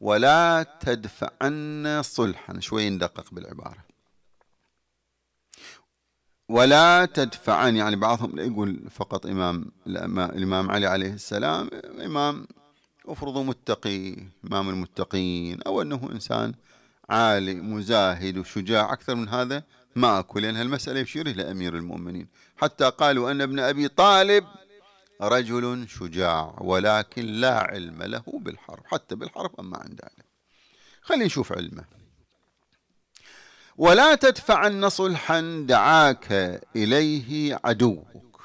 ولا تدفعن صلحا شوي ندقق بالعبارة ولا تدفعن يعني بعضهم لا يقول فقط إمام الإمام علي عليه السلام إمام افرضوا متقي إمام المتقين أو أنه إنسان عالي مزاهد وشجاع أكثر من هذا ما أكو لأن هالمسألة يشير إلى أمير المؤمنين حتى قالوا أن ابن أبي طالب رجل شجاع ولكن لا علم له بالحرب حتى بالحرب أما عند علم خلينا نشوف علمه ولا تدفعن صلحا دعاك إليه عدوك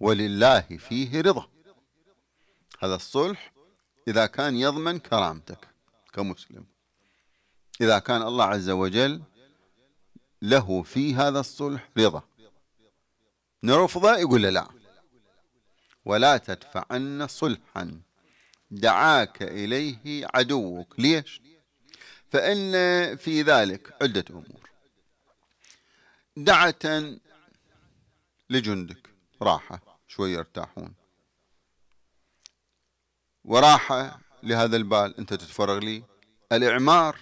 ولله فيه رضا هذا الصلح إذا كان يضمن كرامتك كمسلم إذا كان الله عز وجل له في هذا الصلح رضا نرفضه يقول له لا ولا تدفعن صلحا دعاك إليه عدوك ليش؟ فإن في ذلك عدة أمور دعة لجندك راحة شوي يرتاحون وراحة لهذا البال أنت تتفرغ لي الإعمار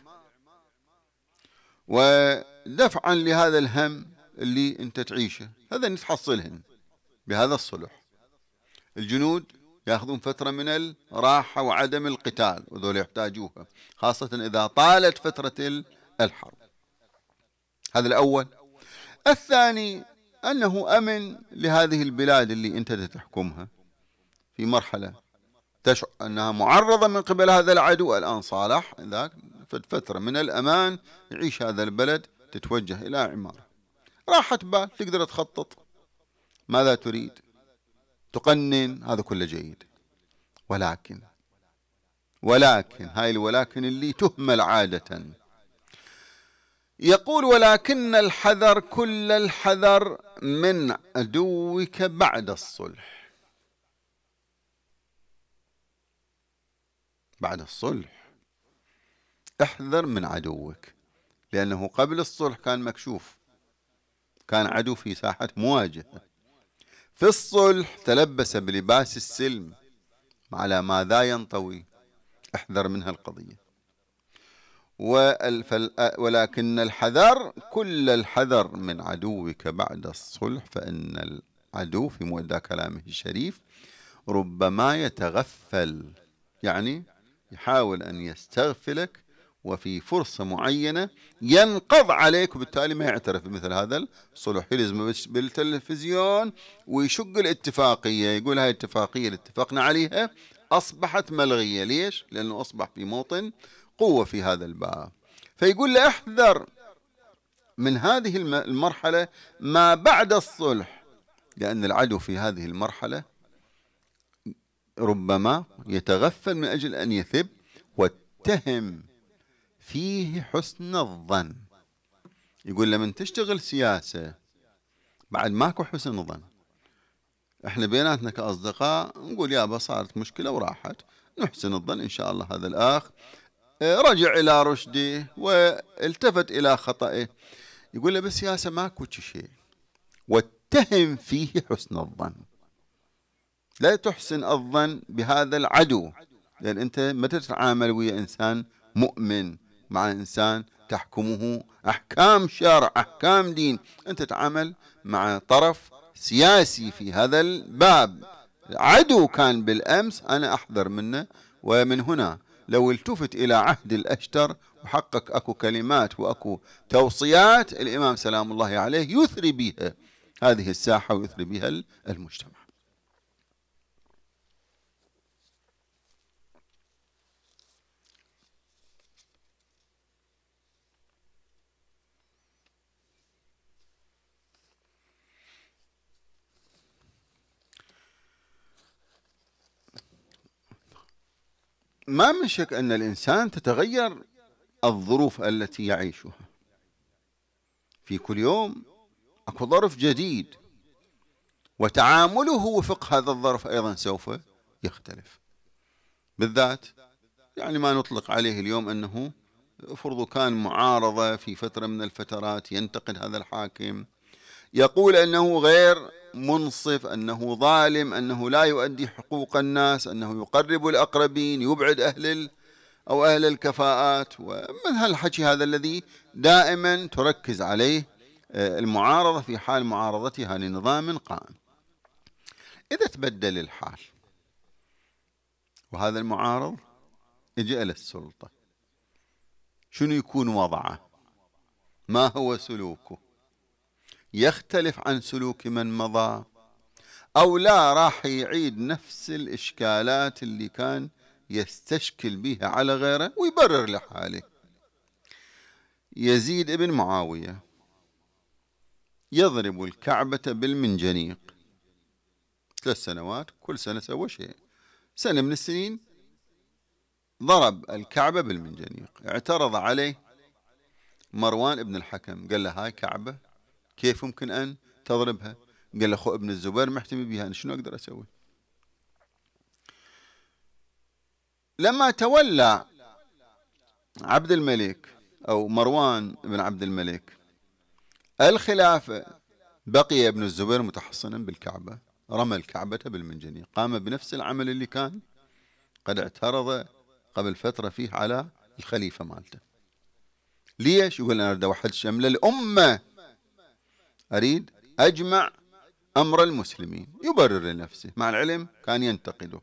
ودفعا لهذا الهم اللي أنت تعيشه هذا تحصلهن بهذا الصلح الجنود ياخذون فترة من الراحة وعدم القتال وذول يحتاجوها خاصة إذا طالت فترة الحرب هذا الأول الثاني أنه أمن لهذه البلاد اللي أنت تحكمها في مرحلة تشعر أنها معرضة من قبل هذا العدو الآن صالح ذاك فترة من الأمان يعيش هذا البلد تتوجه إلى عمارة راحة بال تقدر تخطط ماذا تريد تقنن هذا كله جيد ولكن ولكن هاي الولكن اللي تهمل عادة يقول ولكن الحذر كل الحذر من عدوك بعد الصلح بعد الصلح احذر من عدوك لأنه قبل الصلح كان مكشوف كان عدو في ساحة مواجهة في الصلح تلبس بلباس السلم على ماذا ينطوي احذر منها القضية ولكن الحذر كل الحذر من عدوك بعد الصلح فإن العدو في مؤدى كلامه الشريف ربما يتغفل يعني يحاول أن يستغفلك وفي فرصة معينة ينقض عليك وبالتالي ما يعترف بمثل هذا الصلح يلزم بالتلفزيون ويشق الاتفاقية يقول هاي الاتفاقية اللي اتفقنا عليها أصبحت ملغية ليش؟ لأنه أصبح في موطن قوة في هذا الباب فيقول له احذر من هذه المرحلة ما بعد الصلح لأن العدو في هذه المرحلة ربما يتغفل من أجل أن يثب واتهم فيه حسن الظن يقول لما تشتغل سياسة بعد ماكو حسن ظن احنا بيناتنا كأصدقاء نقول يابا صارت مشكلة وراحت نحسن الظن إن شاء الله هذا الأخ آه، رجع إلى رشده والتفت إلى خطأه يقول له بالسياسة ماكو شيء واتهم فيه حسن الظن لا تحسن الظن بهذا العدو لأن أنت متى تتعامل ويا إنسان مؤمن مع انسان تحكمه احكام شرع احكام دين انت تتعامل مع طرف سياسي في هذا الباب عدو كان بالامس انا احذر منه ومن هنا لو التفت الى عهد الاشتر وحقك اكو كلمات واكو توصيات الامام سلام الله عليه يثري بها هذه الساحه ويثري بها المجتمع ما من شك أن الإنسان تتغير الظروف التي يعيشها في كل يوم أكو ظرف جديد وتعامله وفق هذا الظرف أيضا سوف يختلف بالذات يعني ما نطلق عليه اليوم أنه افرضوا كان معارضة في فترة من الفترات ينتقد هذا الحاكم يقول أنه غير منصف أنه ظالم أنه لا يؤدي حقوق الناس أنه يقرب الأقربين يبعد أهل أو أهل الكفاءات ومن هالحكي هذا الذي دائما تركز عليه آه، المعارضة في حال معارضتها لنظام قائم إذا تبدل الحال وهذا المعارض اجى إلى السلطة شنو يكون وضعه ما هو سلوكه يختلف عن سلوك من مضى أو لا راح يعيد نفس الإشكالات اللي كان يستشكل بها على غيره ويبرر لحاله يزيد ابن معاوية يضرب الكعبة بالمنجنيق ثلاث سنوات كل سنة سوى شيء سنة من السنين ضرب الكعبة بالمنجنيق اعترض عليه مروان ابن الحكم قال له هاي كعبة كيف ممكن أن تضربها قال له أخو ابن الزبير محتمي بها أنا شنو أقدر أسوي لما تولى عبد الملك أو مروان بن عبد الملك الخلافة بقي ابن الزبير متحصنا بالكعبة رمى الكعبة بالمنجنيق قام بنفس العمل اللي كان قد اعترض قبل فترة فيه على الخليفة مالته ليش يقول أنا أريد أوحد شمل الأمة أريد أجمع أمر المسلمين يبرر لنفسه مع العلم كان ينتقده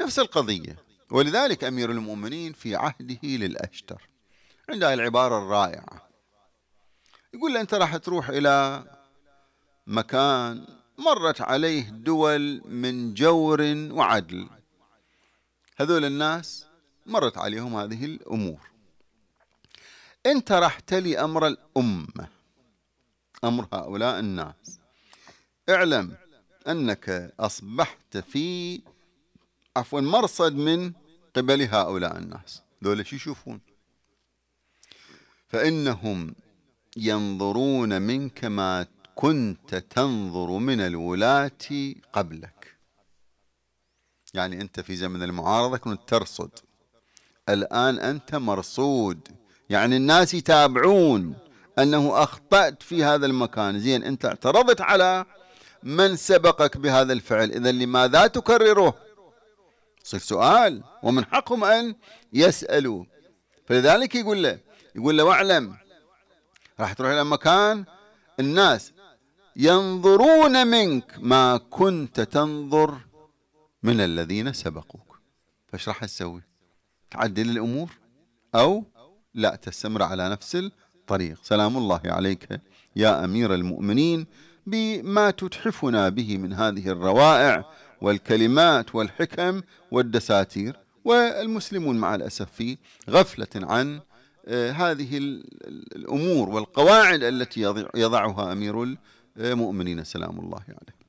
نفس القضية ولذلك أمير المؤمنين في عهده للأشتر عندها العبارة الرائعة يقول له أنت راح تروح إلى مكان مرت عليه دول من جور وعدل هذول الناس مرت عليهم هذه الأمور أنت راح تلي أمر الأمة أمر هؤلاء الناس اعلم أنك أصبحت في عفوا مرصد من قبل هؤلاء الناس ذولا شو يشوفون فإنهم ينظرون منك ما كنت تنظر من الولاة قبلك يعني أنت في زمن المعارضة كنت ترصد الآن أنت مرصود يعني الناس يتابعون أنه أخطأت في هذا المكان زين أنت اعترضت على من سبقك بهذا الفعل إذا لماذا تكرره صير سؤال ومن حقهم أن يسألوا فلذلك يقول له يقول له واعلم راح تروح إلى مكان الناس ينظرون منك ما كنت تنظر من الذين سبقوك فايش راح تسوي تعدل الأمور أو لا تستمر على نفس الطريق سلام الله عليك يا أمير المؤمنين بما تتحفنا به من هذه الروائع والكلمات والحكم والدساتير والمسلمون مع الأسف في غفلة عن آه، هذه الأمور والقواعد التي يضعها أمير المؤمنين سلام الله عليه